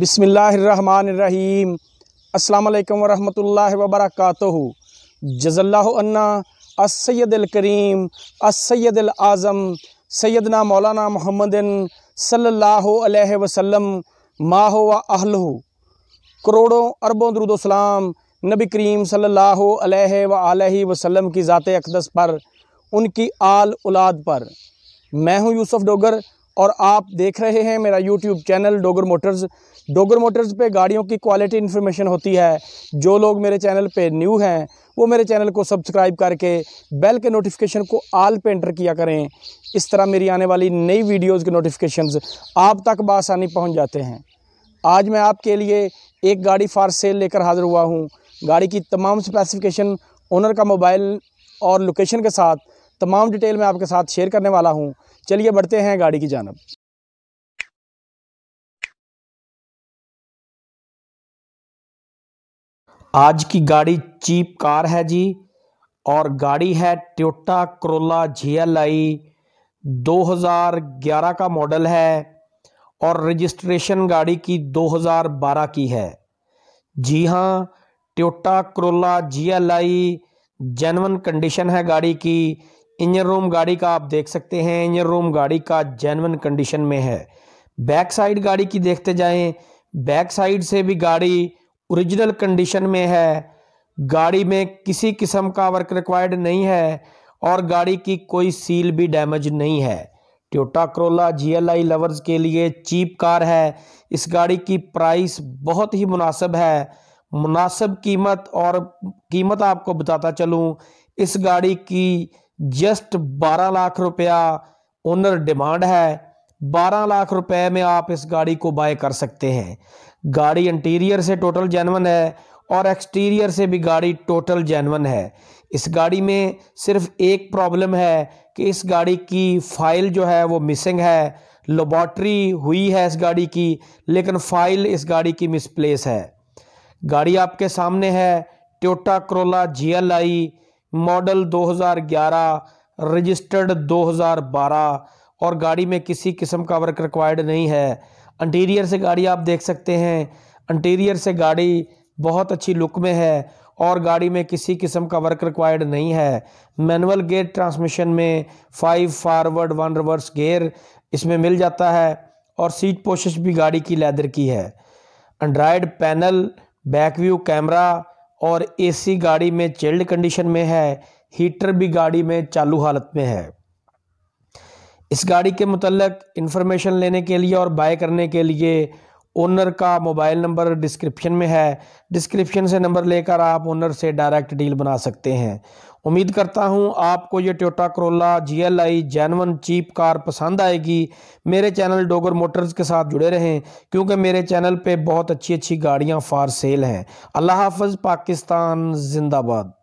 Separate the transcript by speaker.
Speaker 1: बिसमीम् अल्लाम वरहमतुल्ला वबरक जज़ल्लान्ना असैदलकरीम असैदल आज़म सैदना मौलाना मोहम्मदिन सल्लल्लाहु अलैहि वसल्लम माह व अहलहु करोड़ों अरबों दरुदोसलाम नबी करीम सल्लल्लाहु अलैहि व आलि वसल्लम की ज़ात अकदस पर उनकी आल औलाद पर मैं हूँ यूसुफ़ डोगर और आप देख रहे हैं मेरा YouTube channel Dogar Motors Dogar Motors पे गाड़ियों की क्वालिटी इन्फॉर्मेशन होती है जो लोग मेरे चैनल पे न्यू हैं वो मेरे चैनल को सब्सक्राइब करके बेल के नोटिफिकेशन को आल पे एंटर किया करें इस तरह मेरी आने वाली नई वीडियोज़ के नोटिफिकेशन आप तक बसानी पहुँच जाते हैं आज मैं आपके लिए एक गाड़ी फार सेल लेकर हाज़िर हुआ हूँ गाड़ी की तमाम स्पेसिफिकेशन ओनर का मोबाइल और लोकेशन के साथ तमाम डिटेल मैं आपके साथ शेयर करने वाला हूँ चलिए बढ़ते हैं गाड़ी की जानब आज की गाड़ी चीप कार है जी और गाड़ी है Toyota Corolla G L I दो हज़ार ग्यारह का मॉडल है और रजिस्ट्रेशन गाड़ी की दो हज़ार बारह की है जी हाँ Toyota Corolla G L I genuine condition है गाड़ी की इंजन रूम गाड़ी का आप देख सकते हैं इंजन रूम गाड़ी का जेनवन कंडीशन में है बैक साइड गाड़ी की देखते जाएं बैक साइड से भी गाड़ी ओरिजिनल कंडीशन में है गाड़ी में किसी किस्म का वर्क रिक्वायर्ड नहीं है और गाड़ी की कोई सील भी डैमेज नहीं है Toyota Corolla G L I lovers के लिए चीप कार है इस गाड़ी की प्राइस बहुत ही मुनासब है मुनासब कीमत और कीमत आपको बताता चलूँ इस गाड़ी की जस्ट बारह लाख रुपया ओनर डिमांड है बारह लाख रुपए में आप इस गाड़ी को बाय कर सकते हैं गाड़ी इंटीरियर से टोटल जैनवन है और एक्सटीरियर से भी गाड़ी टोटल जैनवन है इस गाड़ी में सिर्फ एक प्रॉब्लम है कि इस गाड़ी की फ़ाइल जो है वो मिसिंग है लेबॉट्री हुई है इस गाड़ी की लेकिन फ़ाइल इस गाड़ी की मिसप्लेस है गाड़ी आपके सामने है Toyota Corolla G L I model 2011 registered 2012 और गाड़ी में किसी किस्म का वर्क रिक्वायर्ड नहीं है इंटीरियर से गाड़ी आप देख सकते हैं इंटीरियर से गाड़ी बहुत अच्छी लुक में है और गाड़ी में किसी किस्म का वर्क रिक्वायर्ड नहीं है मैनुअल गेयर ट्रांसमिशन में five forward one reverse gear इसमें मिल जाता है और सीट पोशिश भी गाड़ी की लेदर की है android panel back view camera और एसी गाड़ी में चिल्ड कंडीशन में है हीटर भी गाड़ी में चालू हालत में है इस गाड़ी के मतलब इन्फॉर्मेशन लेने के लिए और बाय करने के लिए ओनर का मोबाइल नंबर डिस्क्रिप्शन में है डिस्क्रिप्शन से नंबर लेकर आप ओनर से डायरेक्ट डील बना सकते हैं उम्मीद करता हूँ आपको ये Toyota Corolla G L I genuine cheap car पसंद आएगी मेरे चैनल डोगर मोटर्स के साथ जुड़े रहें क्योंकि मेरे चैनल पे बहुत अच्छी अच्छी गाड़ियाँ फ़ार सेल हैं अल्लाह हाफ पाकिस्तान जिंदाबाद